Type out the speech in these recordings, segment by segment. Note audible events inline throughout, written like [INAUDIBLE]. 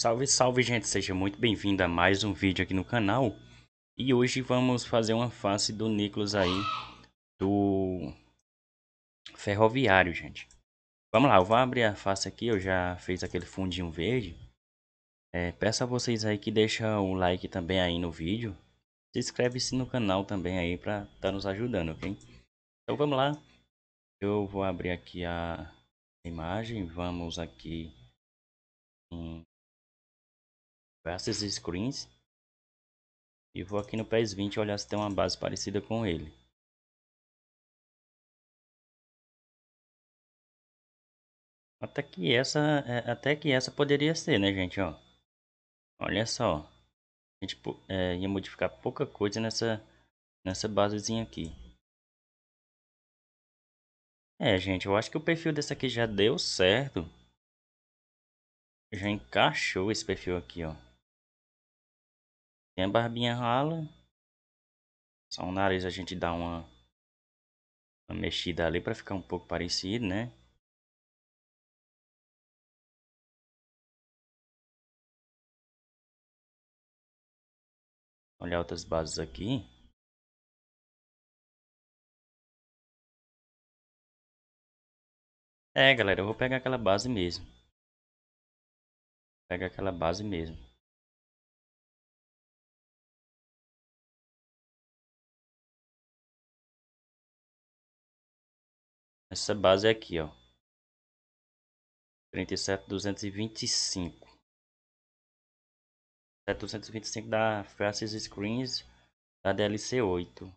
Salve, salve gente, seja muito bem-vindo a mais um vídeo aqui no canal E hoje vamos fazer uma face do Nicolas aí Do Ferroviário, gente Vamos lá, eu vou abrir a face aqui, eu já fiz aquele fundinho verde é, Peço a vocês aí que deixa o like também aí no vídeo Se inscreve-se no canal também aí pra estar tá nos ajudando, ok? Então vamos lá Eu vou abrir aqui a imagem, vamos aqui em Versus Screens. E vou aqui no PES 20 olhar se tem uma base parecida com ele. Até que essa, é, até que essa poderia ser, né, gente? Ó, olha só, a gente é, ia modificar pouca coisa nessa, nessa basezinha aqui. É, gente, eu acho que o perfil desse aqui já deu certo. Já encaixou esse perfil aqui, ó. Tem a barbinha rala. Só o nariz a gente dá uma, uma mexida ali para ficar um pouco parecido, né? Olha outras bases aqui. É, galera, eu vou pegar aquela base mesmo. Pega aquela base mesmo. Essa base é aqui, ó. 37225. 725 da Fastest Screens da DLC 8.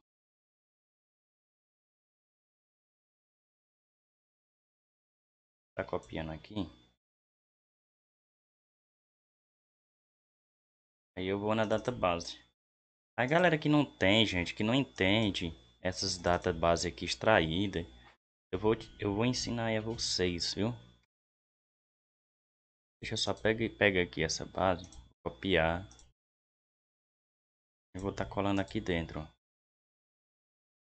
Tá copiando aqui. Aí eu vou na database. A galera que não tem, gente, que não entende essas datas base aqui extraídas eu vou, eu vou ensinar aí a vocês, viu? Deixa eu só pega, pega aqui essa base, copiar. Eu vou estar tá colando aqui dentro.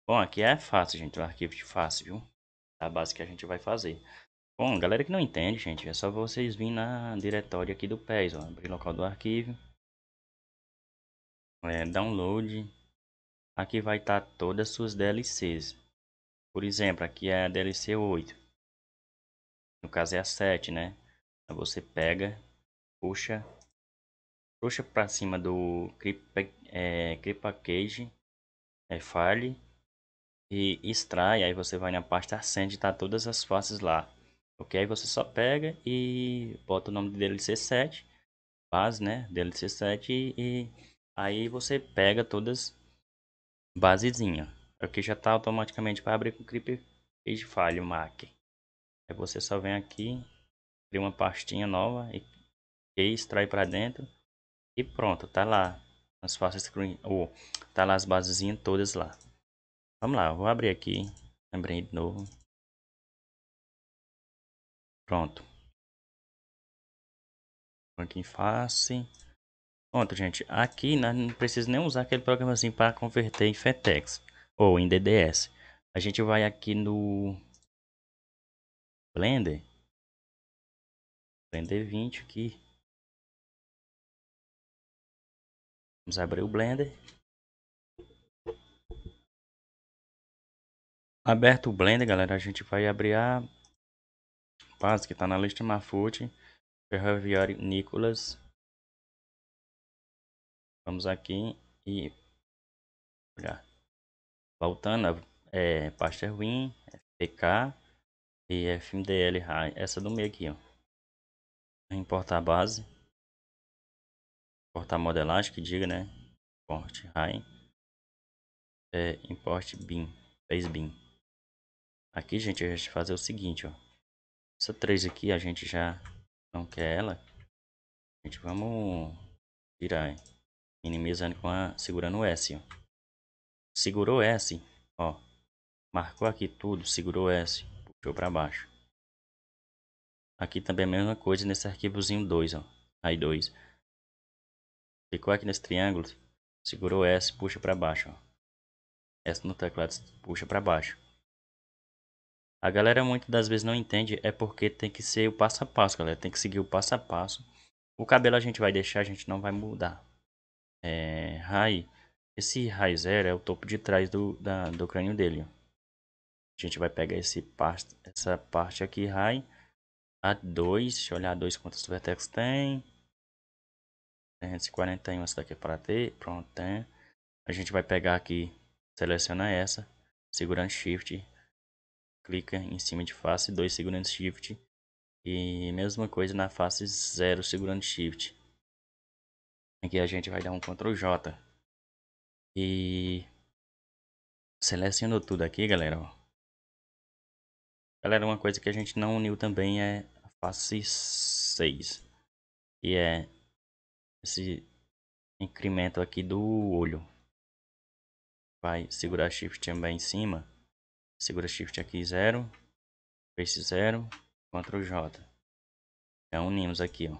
Bom, aqui é fácil, gente, o arquivo de fácil, viu? A base que a gente vai fazer. Bom, galera que não entende, gente, é só vocês virem na diretório aqui do PES, ó. Abrir local do arquivo. É, download. Aqui vai estar tá todas as suas DLCs. Por exemplo, aqui é a DLC 8. No caso é a 7, né? Então você pega, puxa, puxa para cima do Creep, é, Creep Package, é, File e extrai. Aí você vai na pasta Send, tá todas as faces lá. Ok? Aí você só pega e bota o nome de DLC 7, base, né? DLC 7 e, e aí você pega todas basezinha Aqui é já está automaticamente para abrir com o Creeper Page File Mac. Aí você só vem aqui, cria uma pastinha nova e, e extrai para dentro e pronto, tá lá as faces screen ou oh, tá lá as basezinhas todas lá. Vamos lá, vou abrir aqui, lembrei de novo. Pronto. Aqui em face. Pronto, gente. Aqui né, não precisa nem usar aquele programazinho para converter em FETEX ou em DDS. A gente vai aqui no Blender. Blender 20 aqui. Vamos abrir o Blender. Aberto o Blender, galera, a gente vai abrir a base que está na lista Mafute, Ferroviário Nicolas. Vamos aqui e olhar. Voltando, é ruim, FPK e FMDL High. Essa do meio aqui, ó. Importar a base. Importar modelagem, que diga, né? Import High. É, import BIM. Fez BIM. Aqui, gente, a gente vai fazer o seguinte, ó. Essa 3 aqui a gente já não quer ela. A gente vamos tirar, minimizando com a segurando o S, ó. Segurou S, ó. Marcou aqui tudo, segurou S, puxou para baixo. Aqui também a mesma coisa nesse arquivozinho 2, ó. Aí 2. Ficou aqui nesse triângulo, segurou S, puxa para baixo, ó. S no teclado puxa para baixo. A galera muitas das vezes não entende, é porque tem que ser o passo a passo, galera. Tem que seguir o passo a passo. O cabelo a gente vai deixar, a gente não vai mudar. É, raio esse Raizer é o topo de trás do, da, do crânio dele. A gente vai pegar esse pasta, essa parte aqui, Rai. A2, deixa eu olhar A2 quantos vertex tem. 341, essa daqui é para ter. Pronto, tem. A gente vai pegar aqui, seleciona essa, segurando Shift, clica em cima de face 2 segurando Shift. E mesma coisa na face 0 segurando Shift. Aqui a gente vai dar um Ctrl J. E selecionou tudo aqui, galera. Galera, uma coisa que a gente não uniu também é a face 6. E é esse incremento aqui do olho. Vai segurar shift também em cima. Segura shift aqui 0. Face 0. Ctrl J. Então unimos aqui, ó.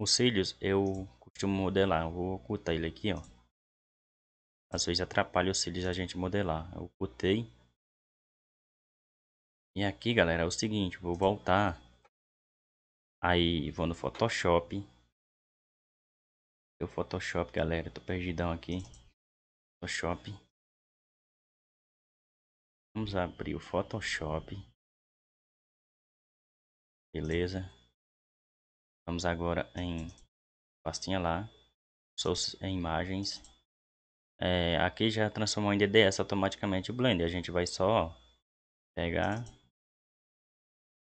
Os cílios eu costumo modelar. Eu vou ocultar ele aqui, ó às vezes atrapalha os cílios a gente modelar. Eu botei. E aqui, galera, é o seguinte, vou voltar. Aí vou no Photoshop. O Photoshop, galera, tô perdidão aqui. Photoshop. Vamos abrir o Photoshop. Beleza. Vamos agora em pastinha lá. Sou em imagens. É, aqui já transformou em DDS automaticamente o Blender. A gente vai só pegar,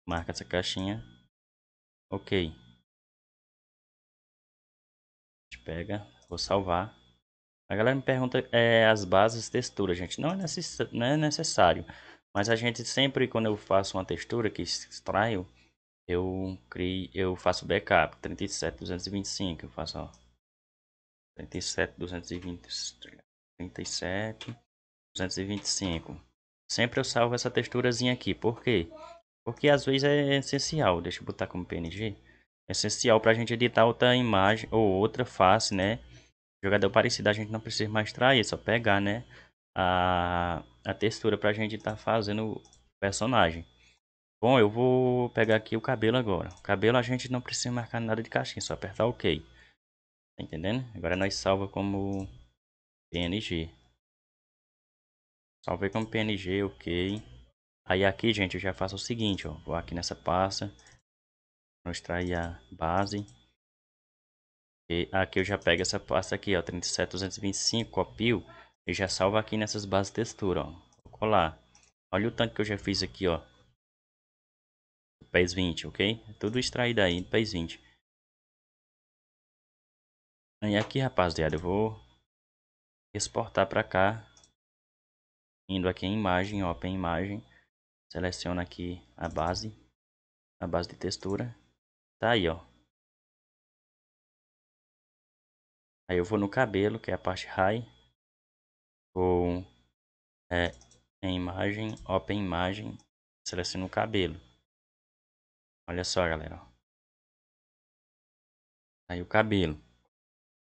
marca essa caixinha, ok. A gente pega, vou salvar. A galera me pergunta é, as bases textura, gente. Não é, necess... não é necessário, mas a gente sempre, quando eu faço uma textura que extraio, eu, crio, eu faço backup, 37, 225, eu faço... Ó, 37, 220, 225. Sempre eu salvo essa texturazinha aqui, por quê? Porque às vezes é essencial, deixa eu botar como PNG. É essencial para a gente editar outra imagem ou outra face, né? Jogador parecido, a gente não precisa mais extrair. É só pegar, né? A, a textura para a gente estar tá fazendo o personagem. Bom, eu vou pegar aqui o cabelo agora. O cabelo a gente não precisa marcar nada de caixinha, só apertar OK. Tá entendendo? Agora nós salva como PNG. Salvei como PNG, ok. Aí aqui, gente, eu já faço o seguinte, ó. Vou aqui nessa pasta. Vou extrair a base. E aqui eu já pego essa pasta aqui, ó. 37225, copio. E já salvo aqui nessas bases textura, ó. Vou colar. Olha o tanto que eu já fiz aqui, ó. PES 20, ok? Tudo extraído aí, PES 20. E aqui, rapaziada, eu vou exportar para cá. Indo aqui em imagem, open imagem. Seleciona aqui a base, a base de textura. Tá aí, ó. Aí eu vou no cabelo, que é a parte high. Vou é, em imagem, open imagem, seleciono o cabelo. Olha só, galera. Aí o cabelo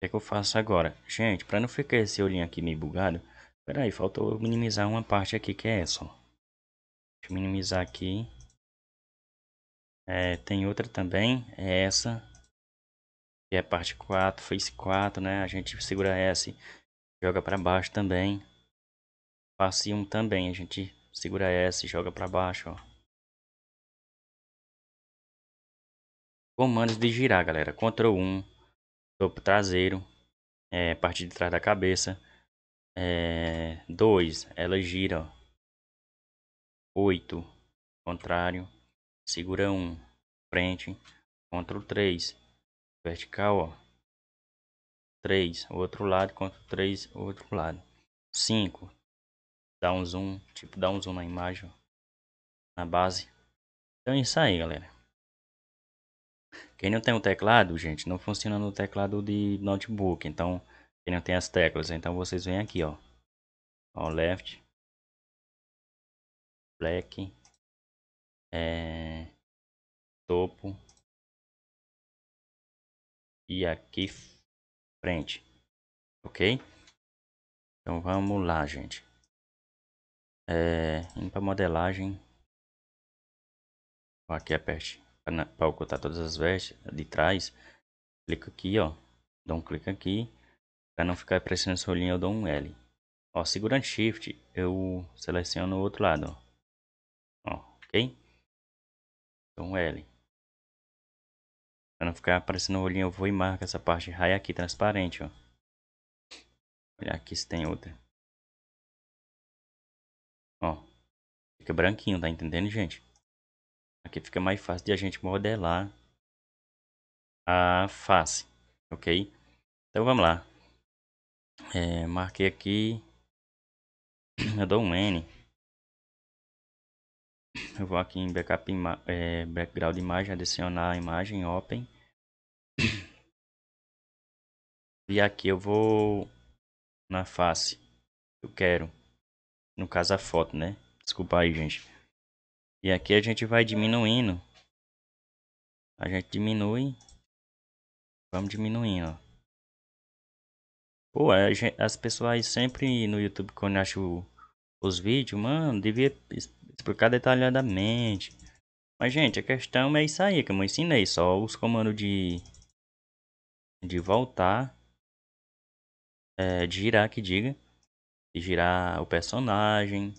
que, é que eu faço agora? Gente, para não ficar esse olhinho aqui meio bugado, peraí, faltou minimizar uma parte aqui que é essa. Ó. Deixa eu minimizar aqui. É, tem outra também, é essa. Que é parte 4, face 4, né? A gente segura S, joga para baixo também. Face 1 também, a gente segura S, joga para baixo, ó. Comandos de girar, galera. Ctrl 1, topo traseiro, é, parte de trás da cabeça. 2. É, ela gira. 8. Contrário. Segura 1. Um, frente. Contra o 3. Vertical, ó. 3. Outro lado. Contra o 3. Outro lado. 5. Dá um zoom. Tipo, dá um zoom na imagem. na base. Então é isso aí, galera. Quem não tem o teclado, gente, não funciona no teclado de notebook. Então, quem não tem as teclas, então vocês vêm aqui, ó. Ó, left. Black. É, topo. E aqui frente. Ok? Então vamos lá, gente. É, indo para modelagem. Aqui aperte para ocultar todas as vestes de trás, clico aqui, ó. Dou um clique aqui. Para não ficar pressionando essa rolinho eu dou um L. Ó, segurando Shift, eu seleciono o outro lado, ó. ó ok? Dou um L. Para não ficar aparecendo o rolinho eu vou e marco essa parte de raio aqui transparente, ó. Olha aqui se tem outra. Ó. Fica branquinho, tá entendendo, gente? Aqui fica mais fácil de a gente modelar a face, ok? Então vamos lá. É, marquei aqui. [CLEARS THROAT] Eu dou um N. Eu vou aqui em backup ima é, background imagem, adicionar a imagem, open. [CLEARS THROAT] E aqui eu vou na face. Eu quero. No caso a foto, né? Desculpa aí, gente. E aqui a gente vai diminuindo. A gente diminui. Vamos diminuindo. Pô, gente, as pessoas sempre no YouTube quando acho os vídeos, mano, devia explicar detalhadamente. Mas, gente, a questão é isso aí que eu ensinei. Só os comandos de, de voltar, é, de girar, que diga, de girar o personagem,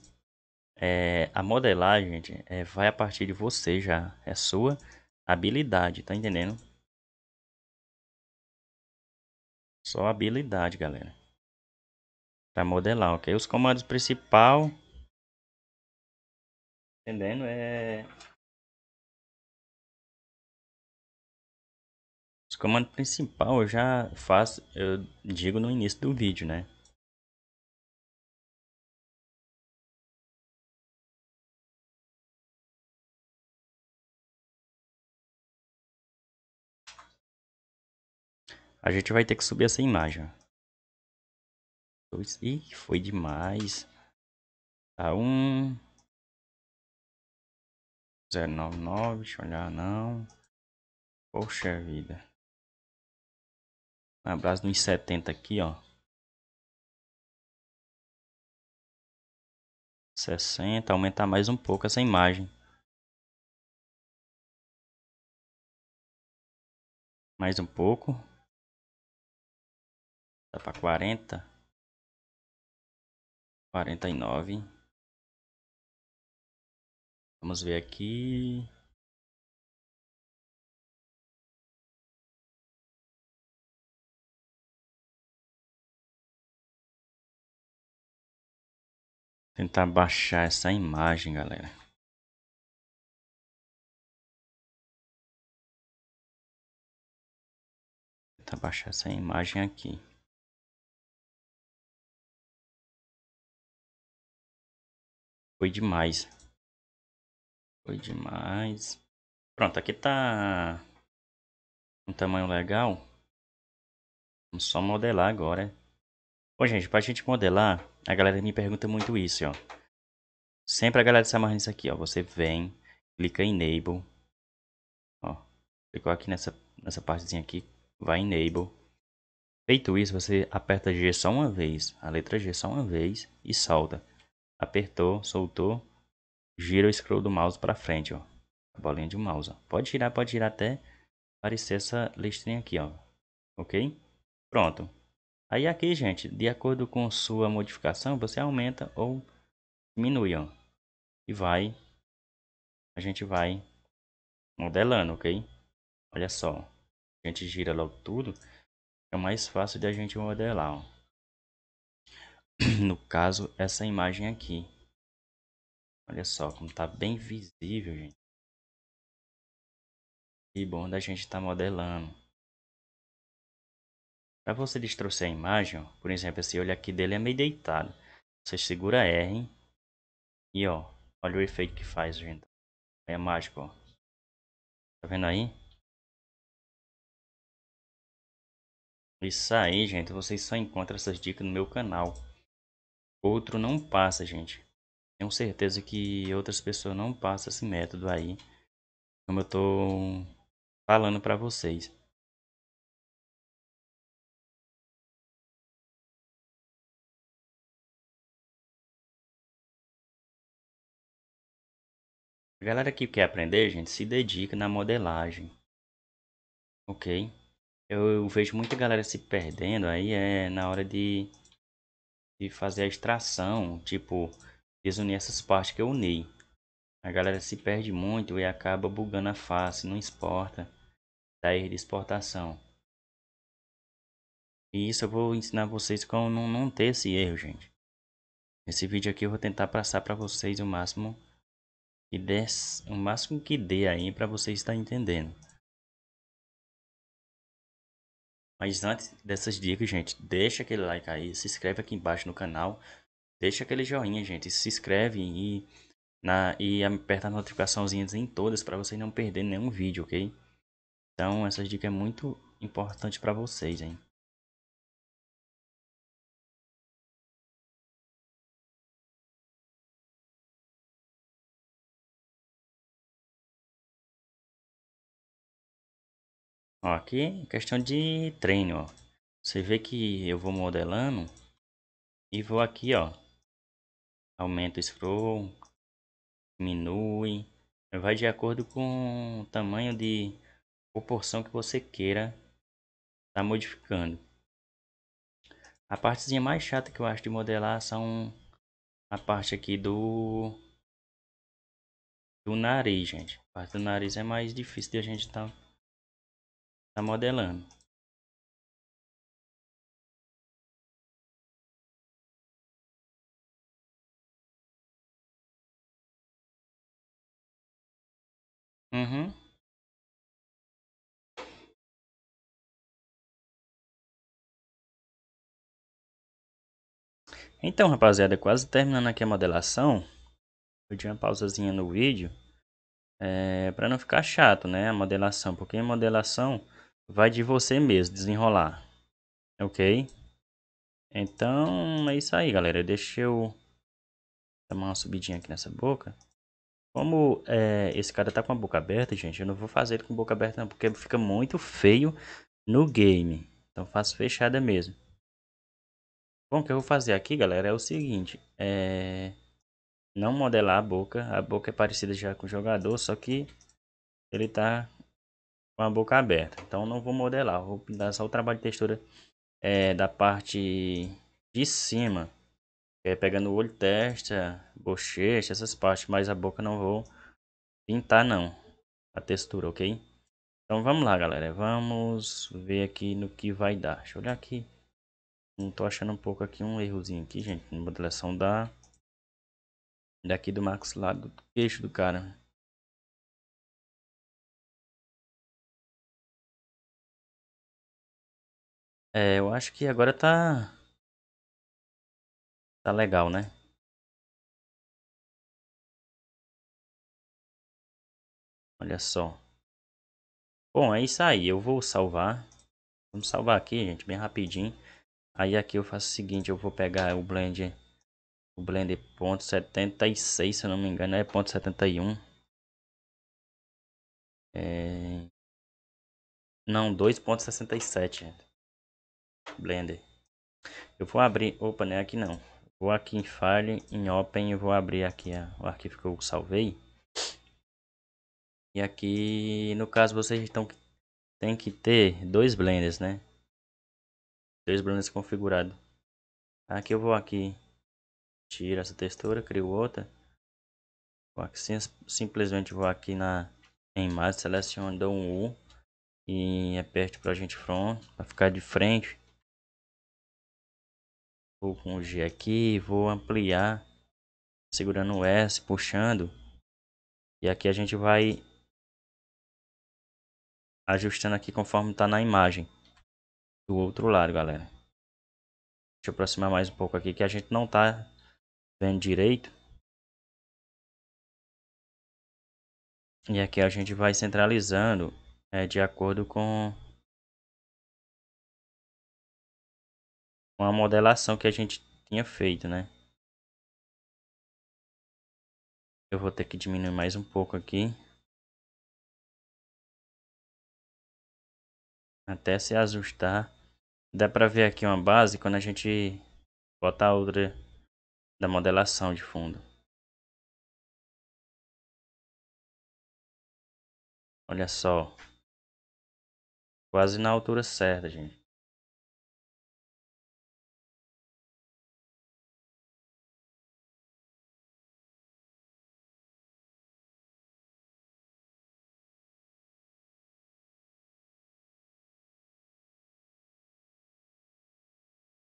é, a modelagem, gente, é, vai a partir de você já. É sua habilidade, tá entendendo? Só habilidade, galera. Pra modelar, ok? Os comandos principal... Entendendo? É... Os comandos principal eu já faço, eu digo no início do vídeo, né? A gente vai ter que subir essa imagem. Dois. Ih, foi demais. Tá, um. 099, deixa eu olhar, não. Poxa vida. Um abraço nos 70 aqui, ó. 60, aumentar mais um pouco essa imagem. Mais um pouco. Tá para 40. 49. Vamos ver aqui. Tentar baixar essa imagem, galera. Tentar baixar essa imagem aqui. Foi demais. Foi demais. Pronto, aqui tá um tamanho legal. Vamos só modelar agora. Bom, gente, pra gente modelar, a galera me pergunta muito isso, ó. Sempre a galera se amarra nisso aqui, ó. Você vem, clica em Enable. Ó, clicou aqui nessa, nessa partezinha aqui, vai em Enable. Feito isso, você aperta G só uma vez, a letra G só uma vez e solta apertou, soltou, gira o scroll do mouse para frente, ó. A bolinha de mouse, ó. Pode girar, pode girar até aparecer essa listinha aqui, ó. Ok? Pronto. Aí aqui, gente, de acordo com sua modificação, você aumenta ou diminui, ó. E vai, a gente vai modelando, ok? Olha só, a gente gira logo tudo, é mais fácil de a gente modelar, ó. [CLEARS THROAT] no caso, essa imagem aqui. Olha só como está bem visível, gente. E bom da gente estar tá modelando. Para você distorcer a imagem, ó, por exemplo, esse olho aqui dele é meio deitado. Você segura R e ó, olha o efeito que faz, gente. É mágico, ó. Tá vendo aí? Isso aí, gente. Vocês só encontram essas dicas no meu canal outro não passa, gente. Tenho certeza que outras pessoas não passam esse método aí, como eu tô falando para vocês. A galera que quer aprender, gente, se dedica na modelagem. Ok? Eu, eu vejo muita galera se perdendo aí é na hora de e fazer a extração, tipo, desunir essas partes que eu unei A galera se perde muito e acaba bugando a face, não exporta, da erro de exportação. E isso eu vou ensinar vocês como não, não ter esse erro, gente. Esse vídeo aqui eu vou tentar passar para vocês o máximo que der, o máximo que dê aí para vocês estar entendendo. Mas antes dessas dicas, gente, deixa aquele like aí, se inscreve aqui embaixo no canal, deixa aquele joinha, gente, se inscreve e, na, e aperta as notificaçãozinha em todas para vocês não perderem nenhum vídeo, ok? Então, essas dicas é muito importante para vocês, hein? Ó, aqui questão de treino, ó. Você vê que eu vou modelando e vou aqui, ó. Aumenta o scroll, diminui, vai de acordo com o tamanho de proporção que você queira tá modificando. A partezinha mais chata que eu acho de modelar são a parte aqui do do nariz, gente. A parte do nariz é mais difícil de a gente estar tá Tá modelando Uhum. Então, rapaziada, quase terminando aqui a modelação. Eu tinha uma pausazinha no vídeo. É, eh, para não ficar chato, né? A modelação. Porque em modelação vai de você mesmo desenrolar, ok? Então, é isso aí, galera. Deixa eu dar uma subidinha aqui nessa boca. Como é, esse cara tá com a boca aberta, gente, eu não vou fazer ele com boca aberta não, porque fica muito feio no game. Então, faço fechada mesmo. Bom, o que eu vou fazer aqui, galera, é o seguinte. É... Não modelar a boca. A boca é parecida já com o jogador, só que ele tá com a boca aberta. Então não vou modelar, vou dar só o trabalho de textura é, da parte de cima. É, pegando o olho, testa, bochecha, essas partes, mas a boca não vou pintar não, a textura, ok? Então vamos lá galera, vamos ver aqui no que vai dar. Deixa eu olhar aqui. Não tô achando um pouco aqui um errozinho aqui, gente. Na modelação da daqui do maxilar do queixo do cara. É, eu acho que agora tá. Tá legal, né? Olha só. Bom, é isso aí. Eu vou salvar. Vamos salvar aqui, gente, bem rapidinho. Aí aqui eu faço o seguinte, eu vou pegar o blend o blend ponto .76, se eu não me engano, é ponto .71. É... Não, 2.67, gente. Blender. Eu vou abrir, opa, né, aqui não. Vou aqui em File, em Open, eu vou abrir aqui a, o arquivo que eu salvei. E aqui, no caso, vocês estão tem que ter dois blenders, né? Dois blenders configurados. Aqui eu vou aqui tira essa textura, crio outra. Vou aqui, sim, simplesmente vou aqui na em imagem, seleciono, dou um U e aperte para a gente front para ficar de frente Vou com o G aqui, vou ampliar, segurando o S, puxando. E aqui a gente vai ajustando aqui conforme está na imagem do outro lado, galera. Deixa eu aproximar mais um pouco aqui que a gente não está vendo direito. E aqui a gente vai centralizando é, de acordo com uma modelação que a gente tinha feito, né? Eu vou ter que diminuir mais um pouco aqui. Até se ajustar. Dá pra ver aqui uma base quando a gente botar outra da modelação de fundo. Olha só. Quase na altura certa, gente.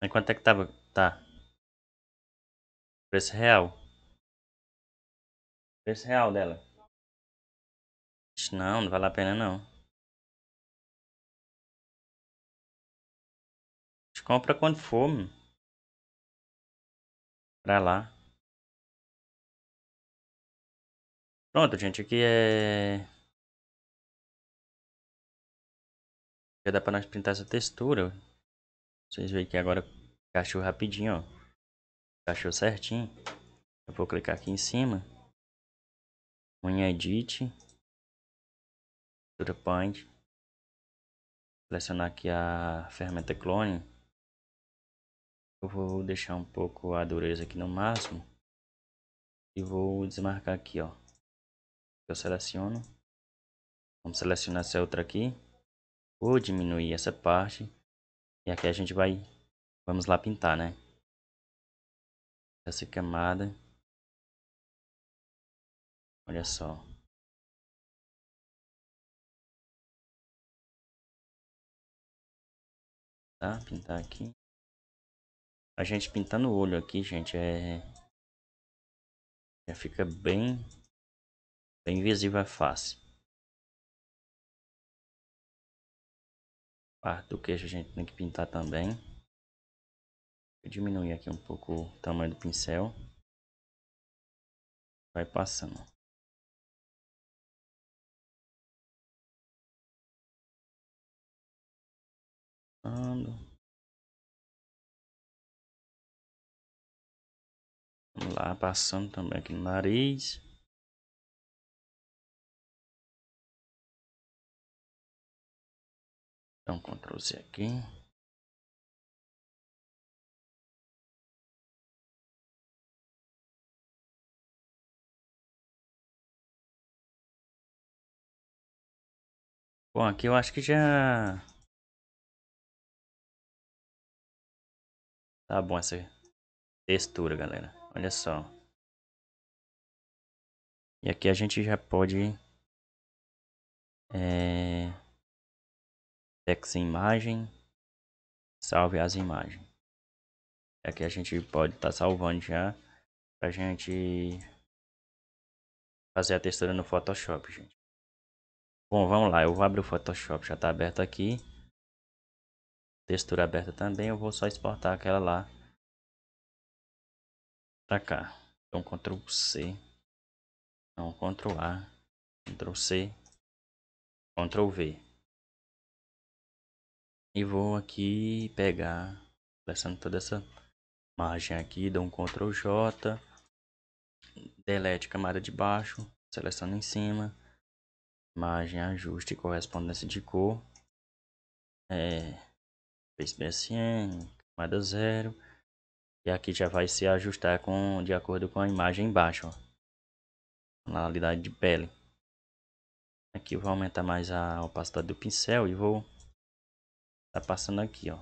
Mas quanto é que tava? Tá. Preço real. Preço real dela. Não, não vale a pena não. Compra quando for. Pra lá. Pronto, gente. Aqui é... Já dá pra nós pintar essa textura. Vocês veem que agora Cachou rapidinho, ó. Cachou certinho. Eu vou clicar aqui em cima. Em Edit. Texture Point. Selecionar aqui a ferramenta Clone. Eu vou deixar um pouco a dureza aqui no máximo. E vou desmarcar aqui, ó. Eu seleciono. Vamos selecionar essa outra aqui. Vou diminuir essa parte. E aqui a gente vai Vamos lá pintar, né? Essa camada. Olha só. Tá, pintar aqui. A gente pintando o olho aqui, gente, é... Já fica bem... Bem visível a face. Parte do queixo a gente tem que pintar também diminuir aqui um pouco o tamanho do pincel. Vai passando. Vamos lá, passando também aqui no nariz. Então, Ctrl Z aqui. Bom, aqui eu acho que já... Tá bom essa textura, galera. Olha só. E aqui a gente já pode... É... Eh, Text imagem. Salve as imagens. Aqui a gente pode estar tá salvando já. Pra gente... Fazer a textura no Photoshop, gente. Bom, vamos lá, eu vou abrir o Photoshop, já está aberto aqui. Textura aberta também, eu vou só exportar aquela lá para cá. Então Ctrl C, não, Ctrl A, Ctrl C, Ctrl V. E vou aqui pegar, selecionando toda essa margem aqui, dou um Ctrl J, delete camada de baixo, seleciono em cima imagem, ajuste e correspondência de cor, é, PSN, assim, camada zero, e aqui já vai se ajustar com, de acordo com a imagem embaixo, ó, tonalidade de pele. Aqui eu vou aumentar mais a opacidade do pincel e vou tá passando aqui, ó.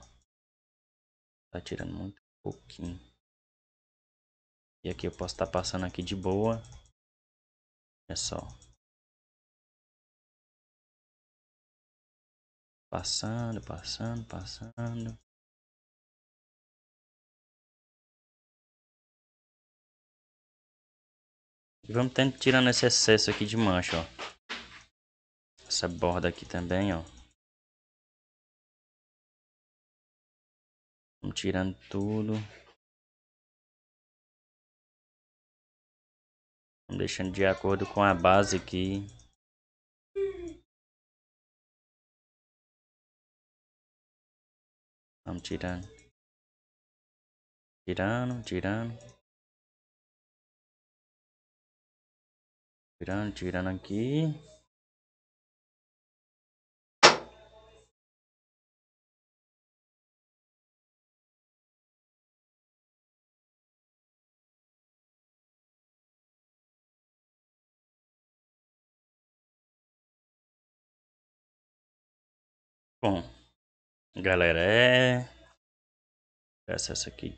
Tá tirando muito pouquinho. E aqui eu posso estar tá passando aqui de boa. É só. Passando, passando, passando. E vamos tentando tirando esse excesso aqui de mancha, ó. Essa borda aqui também, ó. Vamos tirando tudo. Vamos deixando de acordo com a base aqui. Vamos tirando. Tirando, tirando. Tirando, tirando aqui. Bom. Galera, é... Essa, essa aqui.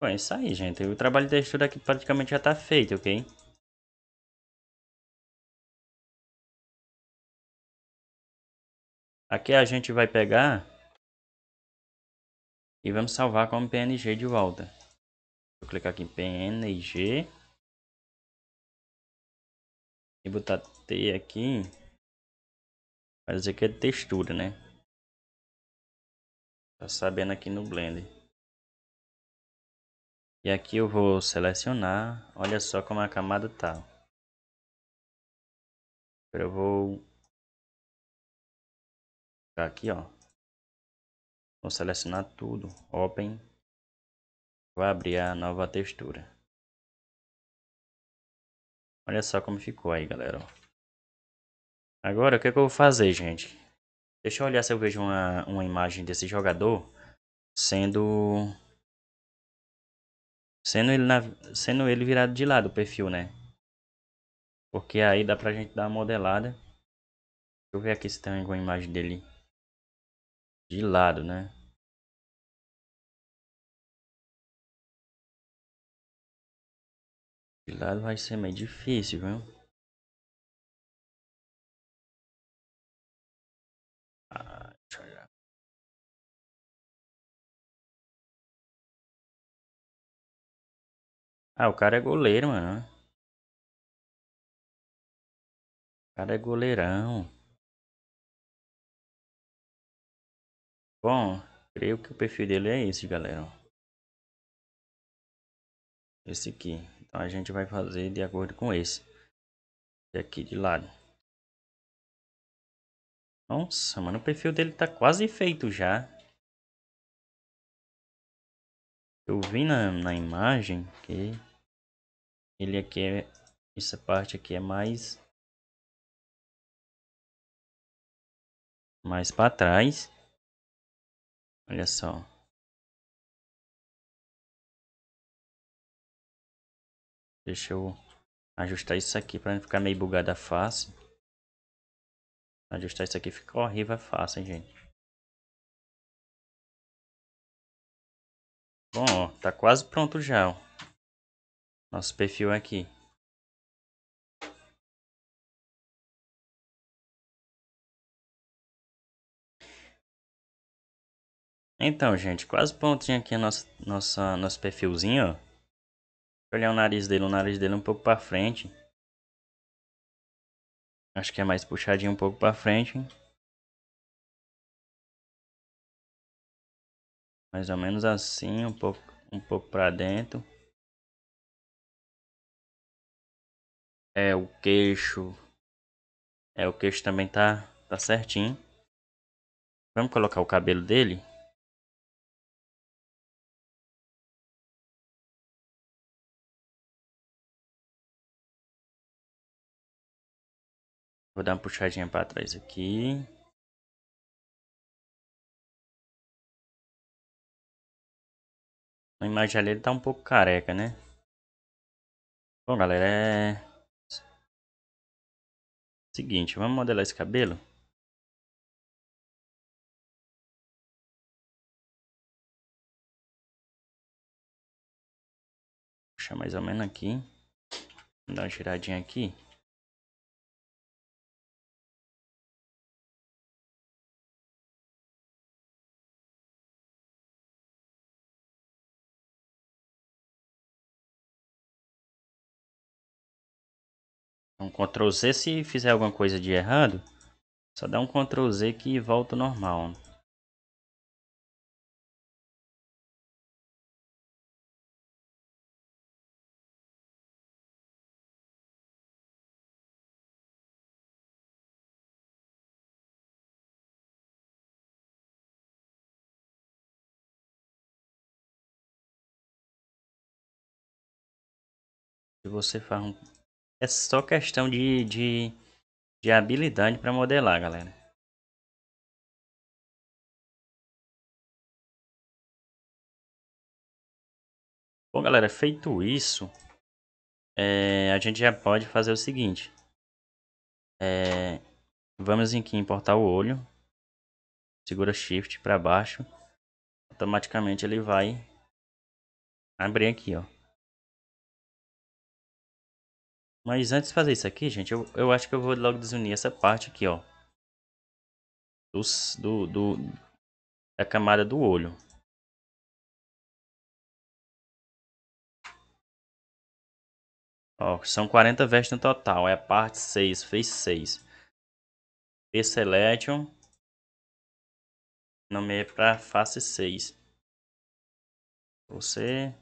Bom, é isso aí, gente. O trabalho de estudo aqui praticamente já tá feito, ok? Aqui a gente vai pegar e vamos salvar como PNG de volta. Vou clicar aqui em PNG e botar T aqui, vai dizer que é textura, né? Tá sabendo aqui no Blender. E aqui eu vou selecionar, olha só como a camada tá. Eu vou aqui, ó. Vou selecionar tudo, Open. vai abrir a nova textura. Olha só como ficou aí, galera. Agora, o que, é que eu vou fazer, gente? Deixa eu olhar se eu vejo uma, uma imagem desse jogador sendo... Sendo ele, na, sendo ele virado de lado o perfil, né? Porque aí dá pra gente dar uma modelada. Deixa eu ver aqui se tem alguma imagem dele de lado, né? De lado vai ser meio difícil, viu? Ah, deixa eu olhar. Ah, o cara é goleiro, mano. O cara é goleirão. Bom, creio que o perfil dele é esse, galera. Esse aqui. Então a gente vai fazer de acordo com esse. E aqui de lado. Nossa, mano, o perfil dele tá quase feito já. Eu vi na, na imagem que ele aqui é... Essa parte aqui é mais... Mais pra trás. Olha só. Deixa eu ajustar isso aqui para não ficar meio bugada a face. Ajustar isso aqui ficou horrível a face, hein, gente. Bom, ó, tá quase pronto já, ó. Nosso perfil aqui. Então, gente, quase pontinho aqui nosso, nosso nosso perfilzinho, ó olhar o nariz dele, o nariz dele é um pouco pra frente. Acho que é mais puxadinho um pouco pra frente. Mais ou menos assim, um pouco, um pouco pra dentro. É, o queixo. É, o queixo também tá, tá certinho. Vamos colocar o cabelo dele? Vou dar uma puxadinha para trás aqui. A imagem ali tá um pouco careca, né? Bom, galera, é... Seguinte, vamos modelar esse cabelo? Puxar mais ou menos aqui. Vou dar uma giradinha aqui. Ctrl Z se fizer alguma coisa de errado. Só dá um Ctrl Z que volta ao normal. você faz um é só questão de, de, de habilidade para modelar, galera. Bom, galera, feito isso, é, a gente já pode fazer o seguinte. É, vamos aqui importar o olho. Segura Shift para baixo. Automaticamente ele vai abrir aqui, ó. Mas antes de fazer isso aqui, gente, eu, eu acho que eu vou logo desunir essa parte aqui, ó. Dos, do, do, da camada do olho. Ó, são 40 vestes no total. É a parte 6, fez 6. P-Selection. Nomeia para face 6. Você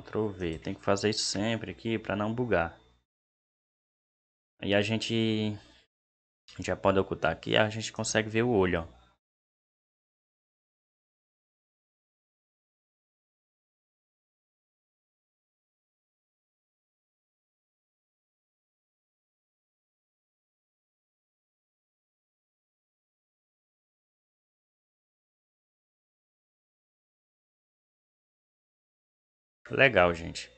Ctrl V. Tem que fazer isso sempre aqui para não bugar. E a gente já pode ocultar aqui, a gente consegue ver o olho, ó. Legal, gente.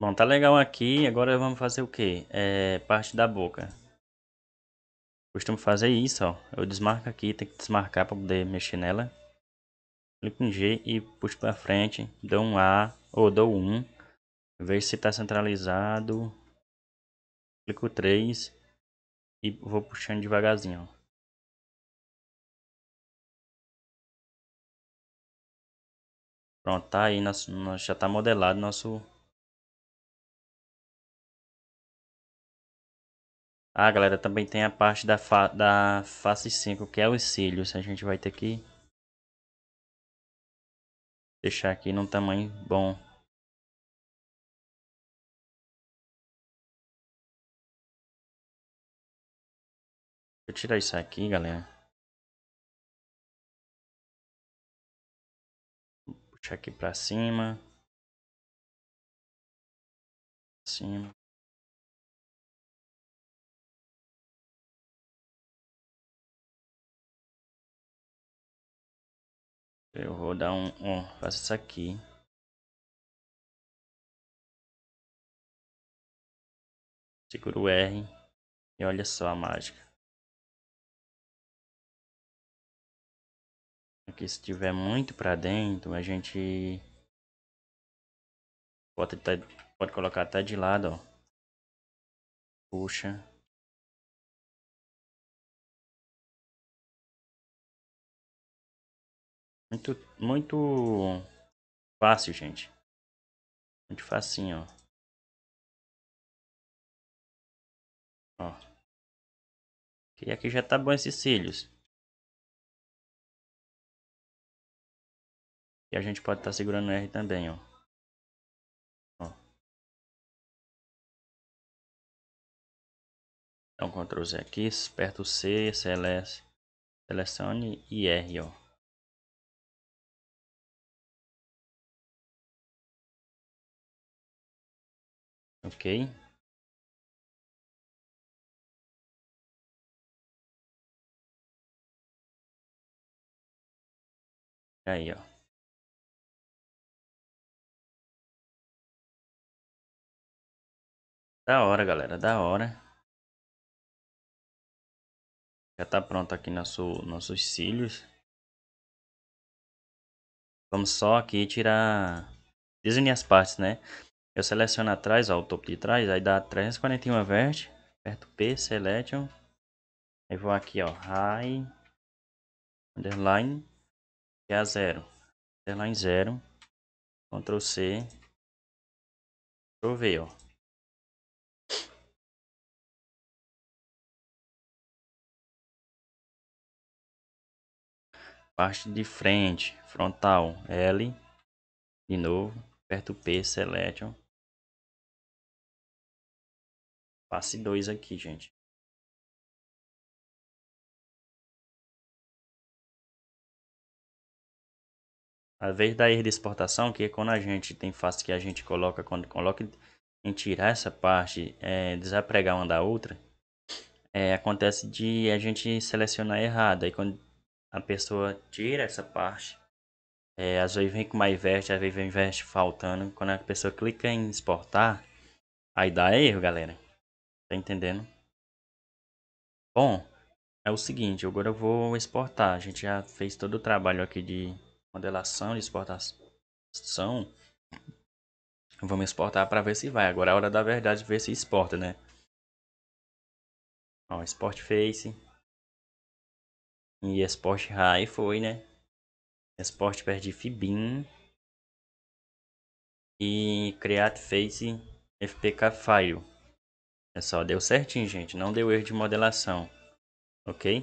Bom, tá legal aqui. Agora vamos fazer o que? É parte da boca. Costumo fazer isso, ó. Eu desmarco aqui, tem que desmarcar para poder mexer nela. Clico em G e puxo para frente, dou um A ou dou um ver se está centralizado. Clico 3 e vou puxando devagarzinho. Pronto, tá aí, nós já está modelado nosso... Ah, galera, também tem a parte da, fa da face 5, que é os cílios. A gente vai ter que deixar aqui num tamanho bom. eu tirar isso aqui, galera. Puxar aqui pra cima. Cima. Eu vou dar um... Ó, faço isso aqui. Seguro o R. E olha só a mágica. porque se tiver muito para dentro, a gente pode, pode colocar até de lado, ó. Puxa. Muito, muito fácil, gente. Muito facinho, ó. Ó. E aqui já tá bom esses cílios. E a gente pode estar tá segurando R também, ó. ó. Então, Ctrl Z aqui, aperta o C, selecione e R, ó. Ok. Aí, ó. Da hora, galera, da hora. Já tá pronto aqui nosso, nossos cílios. Vamos só aqui tirar... Desenhar as partes, né? Eu seleciono atrás, ó, o topo de trás, aí dá 341 verde, Aperto P, selection. Aí vou aqui, ó, high, underline, que é a zero. Underline zero. Ctrl C. Ctrl V, ó. parte de frente, frontal, L, de novo, aperto P, selection. Passe 2 aqui, gente. Às vezes da erro de exportação, que é quando a gente tem face que a gente coloca, quando coloca em tirar essa parte, é, desapregar uma da outra, é, acontece de a gente selecionar errado. Aí quando a pessoa tira essa parte. É, às vezes vem com mais verde, às vezes vem verde faltando. Quando a pessoa clica em exportar, aí dá erro, galera. Tá entendendo? Bom, é o seguinte, agora eu vou exportar. A gente já fez todo o trabalho aqui de modelação, de exportação. Vamos exportar para ver se vai. Agora é a hora da verdade ver se exporta, né? Ó, export face. E Sport High foi, né? Sport perde Fibin. E Create Face FPK File. É só, deu certinho, gente. Não deu erro de modelação. Ok?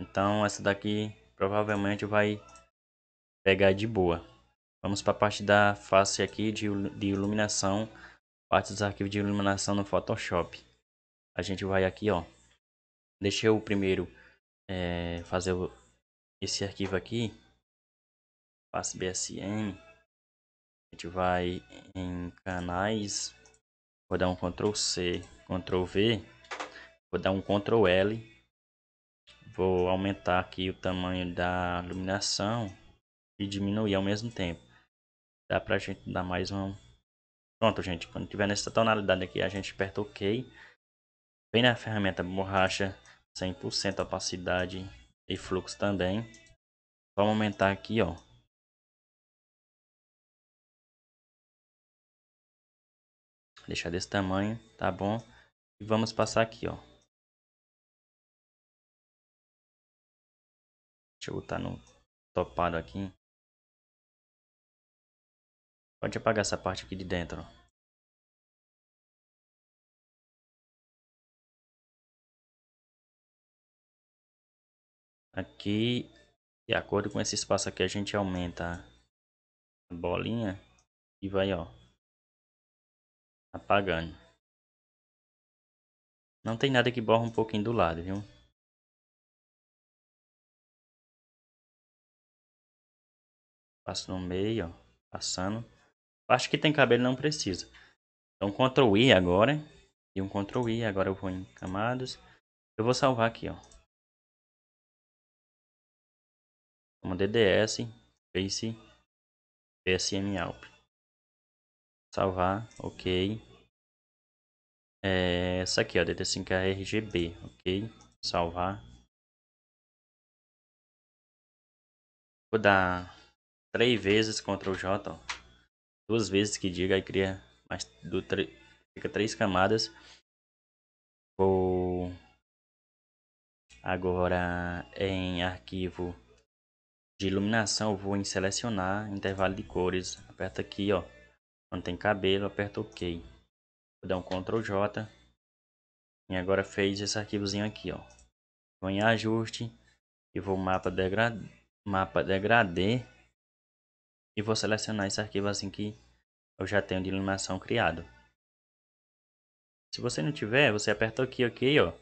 Então, essa daqui provavelmente vai pegar de boa. Vamos para a parte da face aqui de, de iluminação. Parte dos arquivos de iluminação no Photoshop. A gente vai aqui, ó. Deixei o primeiro é, fazer o, esse arquivo aqui, passe a gente vai em canais, vou dar um Ctrl C, Ctrl V, vou dar um Ctrl L, vou aumentar aqui o tamanho da iluminação e diminuir ao mesmo tempo. Dá pra gente dar mais um... Pronto, gente. Quando tiver nessa tonalidade aqui, a gente aperta OK. Vem na ferramenta borracha 100% opacidade e fluxo também. Vamos aumentar aqui, ó. Deixar desse tamanho, tá bom? E vamos passar aqui, ó. Deixa eu botar no topado aqui. Pode apagar essa parte aqui de dentro, ó. Aqui, de acordo com esse espaço aqui, a gente aumenta a bolinha e vai, ó, apagando. Não tem nada que borra um pouquinho do lado, viu? Passo no meio, ó, passando. Acho que tem cabelo não precisa. Então, Ctrl I agora. E um Ctrl I. Agora eu vou em camadas. Eu vou salvar aqui, ó. como DDS, Face, PSM Alp. Salvar, ok. É essa aqui, ó, DT5RGB, é ok. Salvar. Vou dar três vezes Ctrl J, ó. duas vezes que diga, aí cria mais do fica três camadas. Vou agora em arquivo de iluminação eu vou em selecionar intervalo de cores aperta aqui ó quando tem cabelo aperta ok vou dar um ctrl j e agora fez esse arquivozinho aqui ó vou em ajuste e vou mapa degradê mapa degradê e vou selecionar esse arquivo assim que eu já tenho de iluminação criado se você não tiver você aperta aqui ok ó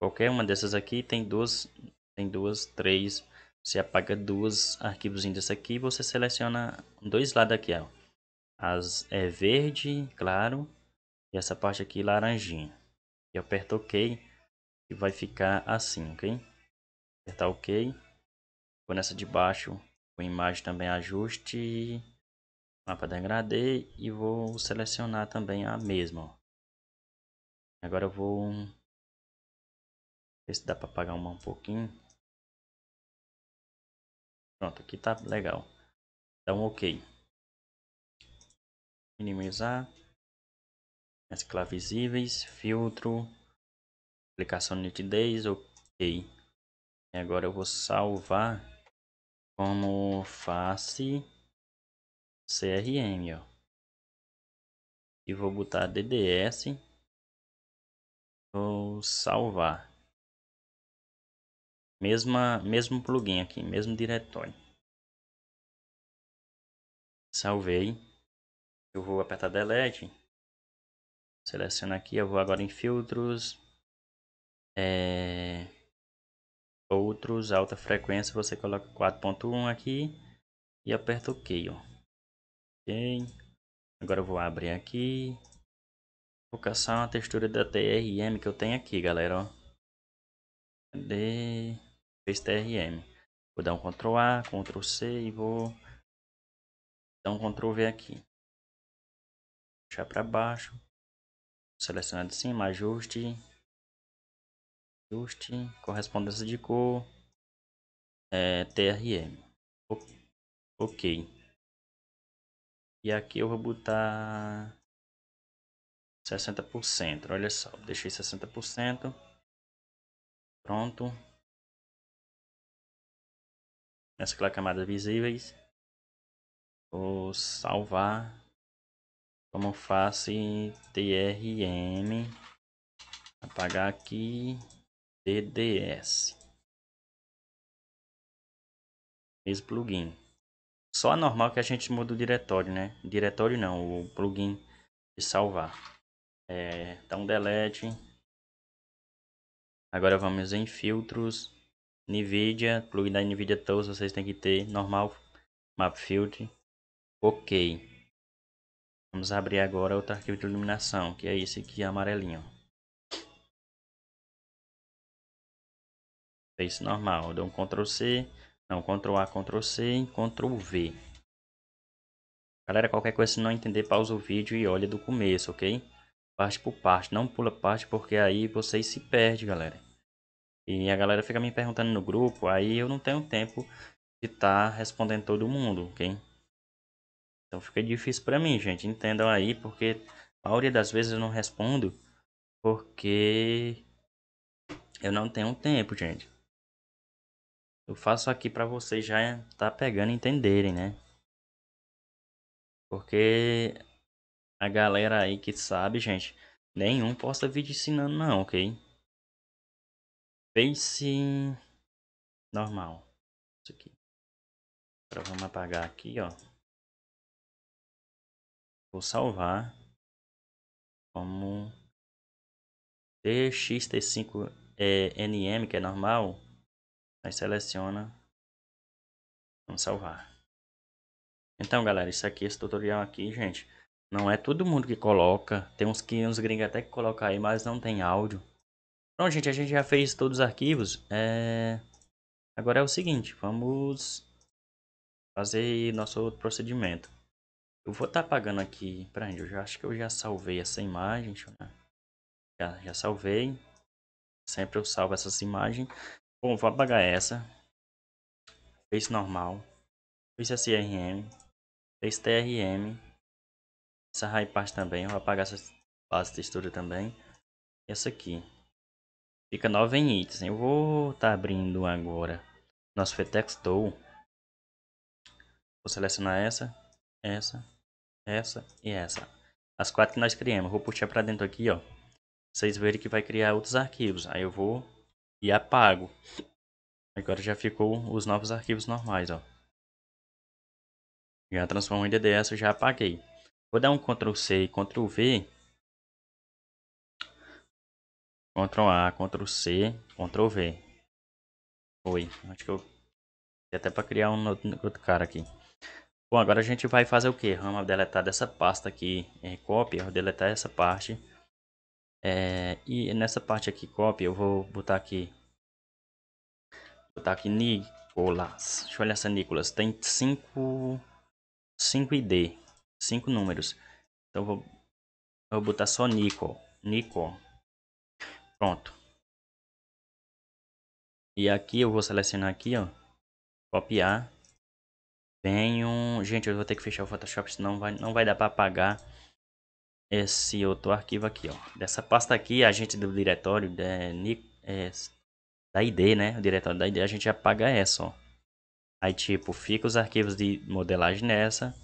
qualquer uma dessas aqui tem duas tem duas três você apaga duas arquivos desse aqui e você seleciona dois lados aqui, ó. As é verde, claro, e essa parte aqui laranjinha. E aperta OK e vai ficar assim, ok? Apertar OK. Vou nessa de baixo, com imagem também ajuste, mapa degradê e vou selecionar também a mesma. Ó. Agora eu vou ver se dá para apagar uma um pouquinho. Pronto, aqui tá legal. Dá então, um OK. Minimizar. Mesclar visíveis, filtro, aplicação nitidez, ok. E agora eu vou salvar como face CRM, ó. E vou botar DDS. Vou salvar. Mesma, mesmo plugin aqui, mesmo diretório. Salvei. Eu vou apertar Delete. Seleciono aqui, eu vou agora em Filtros. É, outros, alta frequência, você coloca 4.1 aqui. E aperta OK, ó. Ok. Agora eu vou abrir aqui. Vou caçar uma textura da TRM que eu tenho aqui, galera, ó. Cadê? fez TRM. Vou dar um Ctrl A, Ctrl C e vou dar um Ctrl V aqui. Puxar para baixo. Selecionar de cima, ajuste. Ajuste, correspondência de cor. É, TRM. Ok. E aqui eu vou botar 60%. Olha só, deixei 60%. Pronto nessa é camada visíveis. Vou salvar como face trm apagar aqui dds esse plugin só a normal que a gente muda o diretório né diretório não o plugin de salvar é, então um delete agora vamos em filtros NVIDIA, plug da NVIDIA Toast, vocês têm que ter normal, Mapfield, ok. Vamos abrir agora outro arquivo de iluminação, que é esse aqui amarelinho. Face é normal, eu dou um Ctrl C, não, Ctrl A, Ctrl C e Ctrl V. Galera, qualquer coisa se não entender, pausa o vídeo e olha do começo, ok? Parte por parte, não pula parte porque aí vocês se perdem, galera. E a galera fica me perguntando no grupo, aí eu não tenho tempo de estar tá respondendo todo mundo, ok? Então fica difícil para mim, gente. Entendam aí, porque a maioria das vezes eu não respondo porque eu não tenho tempo, gente. Eu faço aqui para vocês já tá pegando e entenderem, né? Porque a galera aí que sabe, gente, nenhum posta vídeo ensinando não, ok? Face normal. Isso aqui. Agora vamos apagar aqui, ó. Vou salvar como TXT5NM, é, que é normal. Aí seleciona. Vamos salvar. Então, galera, isso aqui, esse tutorial aqui, gente, não é todo mundo que coloca. Tem uns que uns gringos até que colocam aí, mas não tem áudio. Pronto, gente, a gente já fez todos os arquivos. É... Agora é o seguinte, vamos fazer nosso outro procedimento. Eu vou estar tá apagando aqui, pra gente, eu já, acho que eu já salvei essa imagem, deixa eu... já, já salvei. Sempre eu salvo essas imagens. Bom, vou apagar essa. Face normal. Face SRM. Face TRM. Essa high pass também, vou apagar essa base textura também. E essa aqui. Fica 9 em itens. Eu vou estar tá abrindo agora. Nosso Fetex Tool. Vou selecionar essa, essa, essa e essa. As quatro que nós criamos. Vou puxar para dentro aqui, ó. Vocês verem que vai criar outros arquivos. Aí eu vou e apago. Agora já ficou os novos arquivos normais, ó. Já transformei em DDS, já apaguei. Vou dar um Ctrl C e Ctrl V Ctrl A, Ctrl C, Ctrl V. Foi. Acho que eu... Até para criar um outro cara aqui. Bom, agora a gente vai fazer o que? Vamos deletar dessa pasta aqui, é, cópia, deletar essa parte. É, e nessa parte aqui, cópia, eu vou botar aqui. Botar aqui Nicolas. Deixa eu olhar essa Nicolas. Tem 5 5 ID, 5 números. Então eu vou, eu vou botar só Nico. Nico. Pronto. E aqui eu vou selecionar aqui, ó. Copiar. Venho... Gente, eu vou ter que fechar o Photoshop, senão vai, não vai dar para apagar esse outro arquivo aqui, ó. Dessa pasta aqui, a gente do diretório de, é, da ID, né? O diretório da ID, a gente apaga essa, ó. Aí, tipo, fica os arquivos de modelagem nessa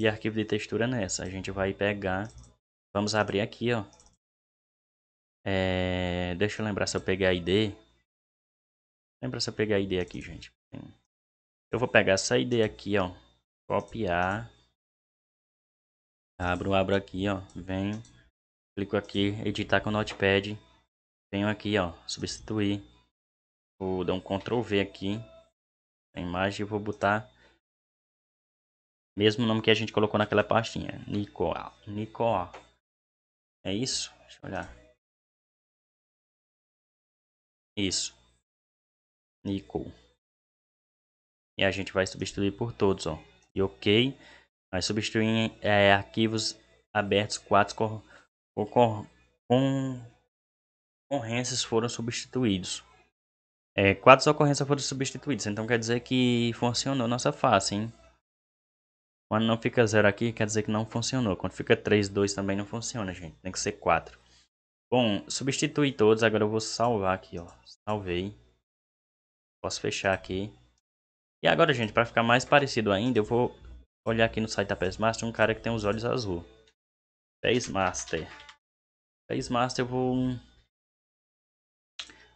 e arquivo de textura nessa. A gente vai pegar... Vamos abrir aqui, ó. É, deixa eu lembrar se eu peguei a ID. Lembra se eu peguei a ID aqui, gente. Eu vou pegar essa ID aqui, ó. Copiar. Abro, abro aqui, ó. Venho. Clico aqui, editar com o Notepad. Venho aqui, ó. Substituir. Vou dar um Ctrl V aqui. A imagem e vou botar. Mesmo nome que a gente colocou naquela pastinha. Nicoa. Nicoa. É isso? Deixa eu olhar. Isso. Nicole. E a gente vai substituir por todos, ó. E OK. Vai substituir em é, arquivos abertos 4 com, com ocorrências foram substituídos. É, quatro ocorrências foram substituídas, então quer dizer que funcionou nossa face, hein? Quando não fica zero aqui, quer dizer que não funcionou. Quando fica 3, 2 também não funciona, gente. Tem que ser 4. Bom, substituí todos. Agora eu vou salvar aqui, ó. Salvei. Posso fechar aqui. E agora, gente, para ficar mais parecido ainda, eu vou olhar aqui no site da PES Master um cara que tem os olhos azul. PES Master. PES Master eu vou...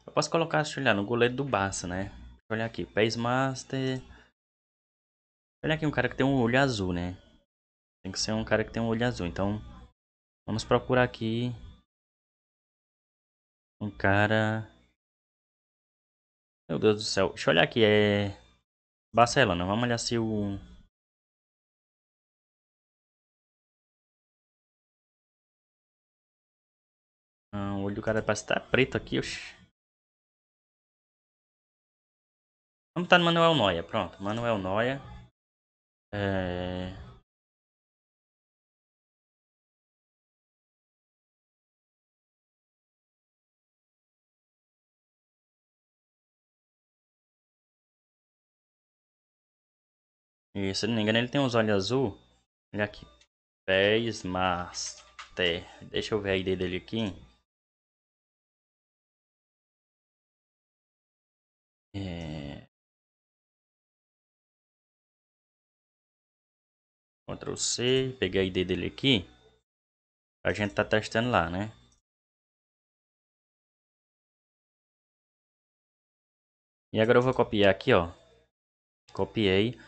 Eu posso colocar, deixa eu olhar, no goleiro do Barça, né? Deixa eu olhar aqui, PES Master... Olha aqui um cara que tem um olho azul, né? Tem que ser um cara que tem um olho azul, então... Vamos procurar aqui um cara. Meu Deus do céu. Deixa eu olhar aqui. É. Barcelona. Vamos olhar se o. Ah, o olho do cara parece estar tá preto aqui. Oxi. Vamos estar no Manuel Noia. Pronto. Manuel Noia. É. E se não me engano, ele tem uns olhos azul. Olha aqui. Pés Master. Deixa eu ver a ID dele aqui. É... Ctrl C, peguei a ID dele aqui. A gente tá testando lá, né? E agora eu vou copiar aqui, ó. Copiei.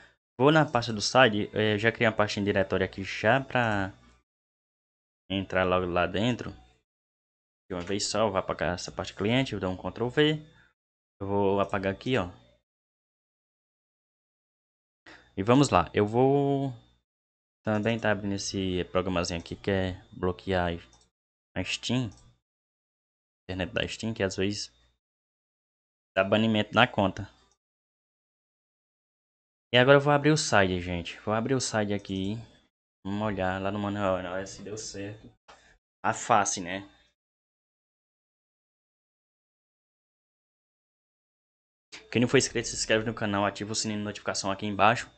Vou na pasta do site, eu eh, já criei uma pasta em diretório aqui já pra entrar logo lá dentro. De uma vez só, eu vou apagar essa parte cliente, vou dar um Ctrl V. Eu vou apagar aqui, ó. E vamos lá, eu vou também tá abrindo esse programazinho aqui que é bloquear a Steam. A internet da Steam, que às vezes dá banimento na conta. E agora eu vou abrir o site, gente. Vou abrir o site aqui. Vamos olhar lá no manual, na se deu certo. A face, né? Quem não foi inscrito, se inscreve no canal, ativa o sininho de notificação aqui embaixo.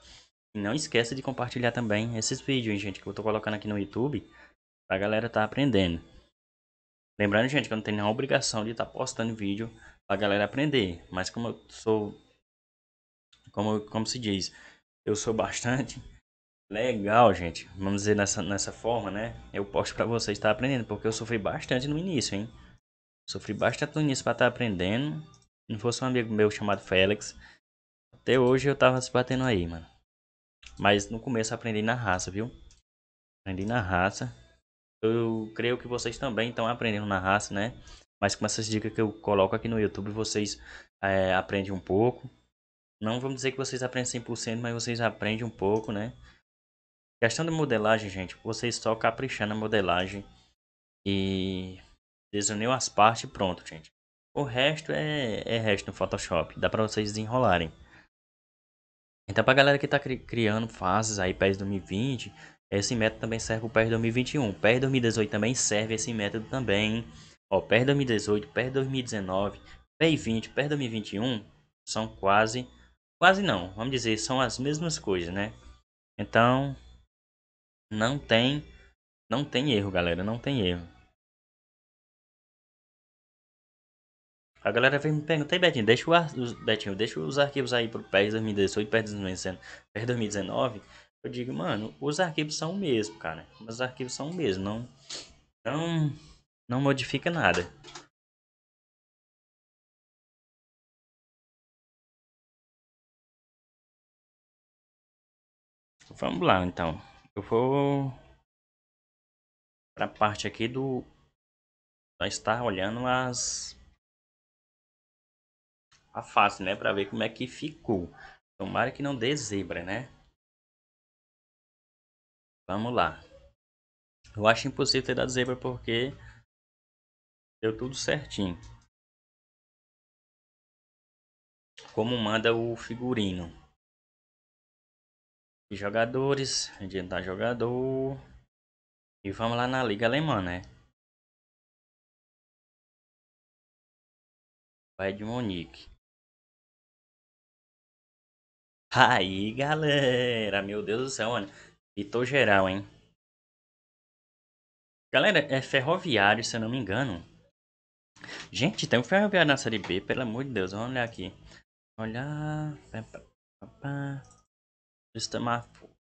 E não esqueça de compartilhar também esses vídeos, gente, que eu tô colocando aqui no YouTube. Pra galera tá aprendendo. Lembrando, gente, que eu não tenho nenhuma obrigação de estar tá postando vídeo pra galera aprender. Mas como eu sou como, como se diz, eu sou bastante legal, gente. Vamos dizer nessa, nessa forma, né? Eu posto para vocês estar tá aprendendo, porque eu sofri bastante no início, hein? Sofri bastante no início para estar tá aprendendo. Não fosse um amigo meu chamado Félix, até hoje eu tava se batendo aí, mano. Mas no começo aprendi na raça, viu? Aprendi na raça. Eu creio que vocês também estão aprendendo na raça, né? Mas com essas dicas que eu coloco aqui no YouTube, vocês é, aprendem um pouco. Não vamos dizer que vocês aprendem 100%, mas vocês aprendem um pouco, né? Questão da modelagem, gente, vocês só caprichando a modelagem e desuniu as partes e pronto, gente. O resto é, é resto no Photoshop, dá pra vocês desenrolarem. Então pra galera que tá cri criando fases aí PES 2020, esse método também serve pro PES 2021. PES 2018 também serve esse método também, Ó, PES 2018, PES 2019, PES 20, PES 2021 são quase Quase não, vamos dizer, são as mesmas coisas, né? Então, não tem, não tem erro, galera, não tem erro. A galera vem me perguntar, Betinho, deixa, o, ar, Betinho, deixa os arquivos aí pro PES 2018, PES 2019. Eu digo, mano, os arquivos são o mesmo, cara. Os arquivos são o mesmo, não, não, não modifica nada. Vamos lá, então. Eu vou para a parte aqui do estar olhando as a face, né, para ver como é que ficou. Tomara que não dê zebra, né? Vamos lá. Eu acho impossível ter dado zebra porque deu tudo certinho. Como manda o figurino de jogadores, adiantar jogador. E vamos lá na Liga Alemã, né? Vai de Monique. Aí, galera, meu Deus do céu, mano. tô geral, hein? Galera, é ferroviário, se eu não me engano. Gente, tem um ferroviário na série B, pelo amor de Deus. Vamos olhar aqui. Olhar. Sistema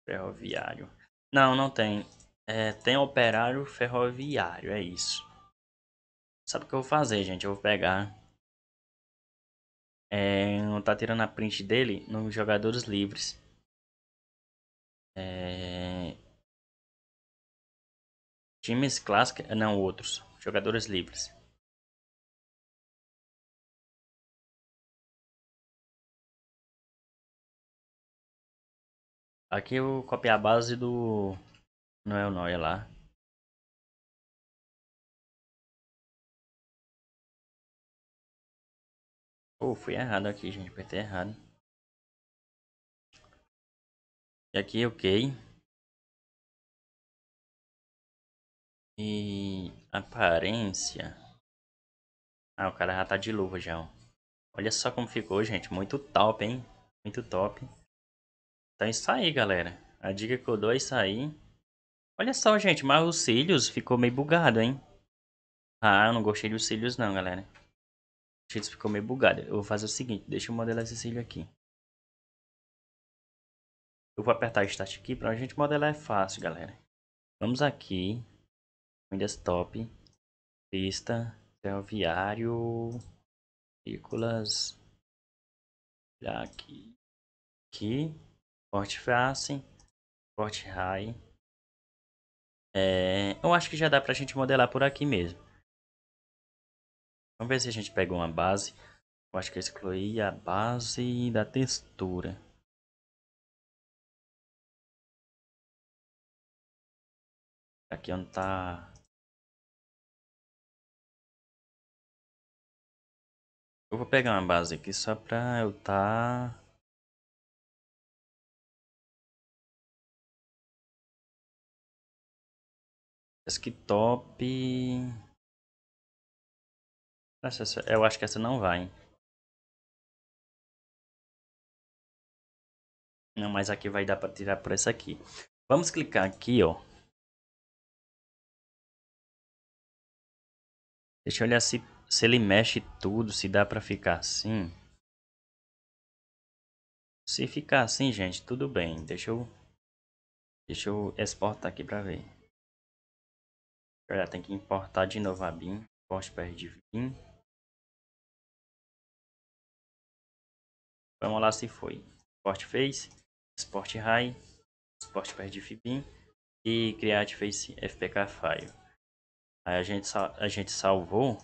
ferroviário. Não, não tem. É, tem operário ferroviário, é isso. Sabe o que eu vou fazer, gente? Eu vou pegar. É, não tá tirando a print dele nos jogadores livres. É... Times clássicos. Não, outros. Jogadores livres. Aqui eu copiei a base do não é o Noia lá. Oh, fui errado aqui, gente. Apertei errado. E aqui, ok. E aparência. Ah, o cara já tá de luva já, ó. Olha só como ficou, gente. Muito top, hein? Muito top. Então é isso aí, galera. A dica que eu dou é isso aí. Olha só, gente, mas os cílios ficou meio bugado, hein? Ah, eu não gostei dos cílios não, galera. O cílios ficou meio bugado. Eu vou fazer o seguinte, deixa eu modelar esse cílio aqui. Eu vou apertar Start aqui pra gente modelar é fácil, galera. Vamos aqui. Desktop. Pista. Ferroviário. Já Aqui. Aqui. Forte face, forte high. É, eu acho que já dá pra gente modelar por aqui mesmo. Vamos ver se a gente pega uma base. Eu acho que eu excluí a base da textura. Aqui onde tá... Eu vou pegar uma base aqui só pra eu tá... Desktop. Essa, eu acho que essa não vai. Não, mas aqui vai dar para tirar por essa aqui. Vamos clicar aqui, ó. Deixa eu olhar se, se ele mexe tudo, se dá para ficar assim. Se ficar assim, gente, tudo bem. Deixa eu, deixa eu exportar aqui para ver. Pera, tem que importar de novo a BIM. Importe PR de BIM. Vamos lá se foi. Sport Face, Sport High, Sport PR de BIM e Create Face FPK File. Aí a gente, a gente salvou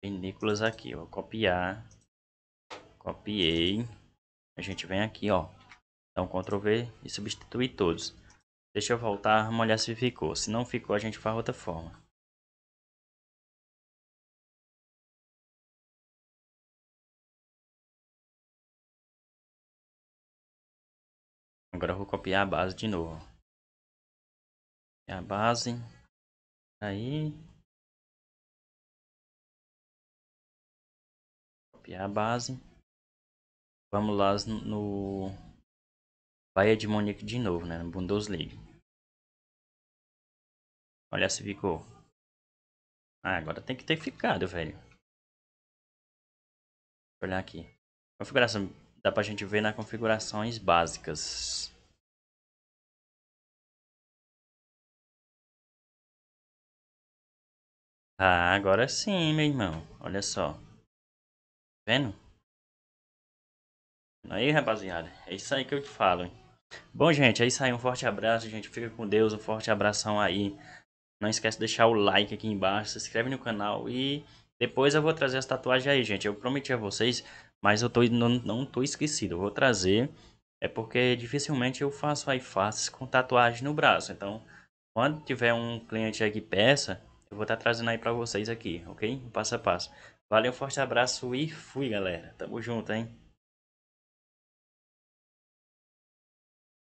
vinícolas aqui. Vou copiar. Copiei. A gente vem aqui, ó. Então, Ctrl V e substituir todos. Deixa eu voltar, vamos olhar se ficou. Se não ficou, a gente faz outra forma. Agora eu vou copiar a base de novo. A base. Aí. Copiar a base. Vamos lá no Bahia de Munique de novo, né? Bundesliga. Olha se ficou. Ah, agora tem que ter ficado, velho. Vou olhar aqui. Configuração. Dá pra gente ver nas configurações básicas. Ah, agora sim, meu irmão. Olha só. Vendo? Aí, rapaziada, é isso aí que eu te falo, hein? Bom, gente, é isso aí. Um forte abraço, gente. Fica com Deus. Um forte abração aí. Não esquece de deixar o like aqui embaixo. Se inscreve no canal e depois eu vou trazer as tatuagens aí, gente. Eu prometi a vocês, mas eu tô, não, não tô esquecido. Eu vou trazer. É porque dificilmente eu faço aí faces com tatuagem no braço. Então, quando tiver um cliente aí que peça, eu vou estar tá trazendo aí pra vocês aqui, ok? Passo a passo. Valeu, forte abraço e fui, galera. Tamo junto, hein?